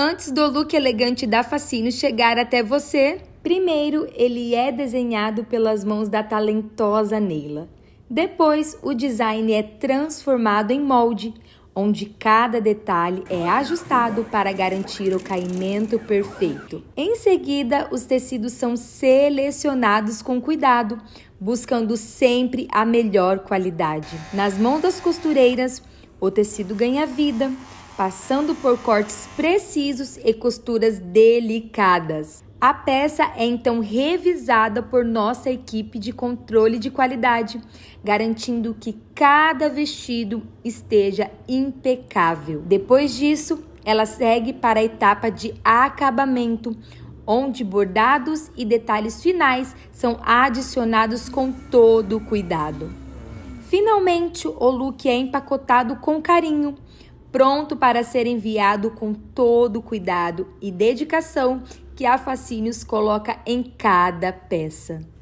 Antes do look elegante da Facino chegar até você, primeiro ele é desenhado pelas mãos da talentosa Neila. Depois, o design é transformado em molde, onde cada detalhe é ajustado para garantir o caimento perfeito. Em seguida, os tecidos são selecionados com cuidado, buscando sempre a melhor qualidade. Nas mãos das costureiras, o tecido ganha vida passando por cortes precisos e costuras delicadas. A peça é então revisada por nossa equipe de controle de qualidade, garantindo que cada vestido esteja impecável. Depois disso, ela segue para a etapa de acabamento, onde bordados e detalhes finais são adicionados com todo cuidado. Finalmente, o look é empacotado com carinho pronto para ser enviado com todo o cuidado e dedicação que a Facínios coloca em cada peça.